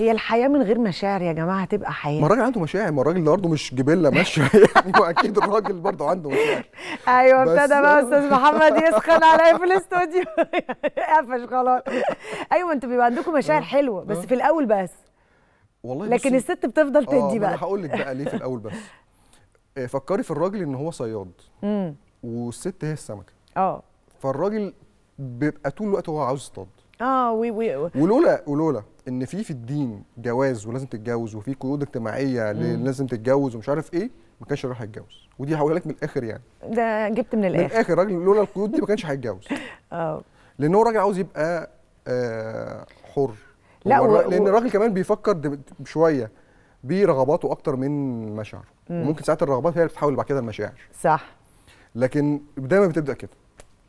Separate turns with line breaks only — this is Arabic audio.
هي الحياه من غير مشاعر يا جماعه هتبقى حياه ما الراجل عنده مشاعر ما الراجل برضه مش جبله ماشيه
يعني واكيد الراجل برضه عنده مشاعر
ايوه ابتدى بقى استاذ محمد يسخن عليا في الاستوديو قفش خلاص ايوه انتوا بيبقى عندكم مشاعر آه. حلوه بس آه. في الاول بس
والله لكن الست بتفضل آه، تدي بقى انا هقول لك بقى ليه في الاول بس فكري في الراجل ان هو صياد والست هي السمكه اه فالراجل بيبقى طول الوقت هو عاوز يصطاد
اه وي وي
ولولا ولولا ان في في الدين جواز ولازم تتجوز وفي قيود اجتماعيه لازم تتجوز ومش عارف ايه ما كانش راح يتجوز ودي هقولها لك من الاخر يعني
ده جبت من الاخر من الاخر
راجل لولا القيود دي ما كانش هيتجوز اه لان هو راجل عاوز يبقى آه حر لا و... لان الراجل كمان بيفكر شويه برغباته اكتر من مشاعره ممكن ساعات الرغبات هي اللي بتتحول بعد كده المشاعر صح لكن دايما بتبدا كده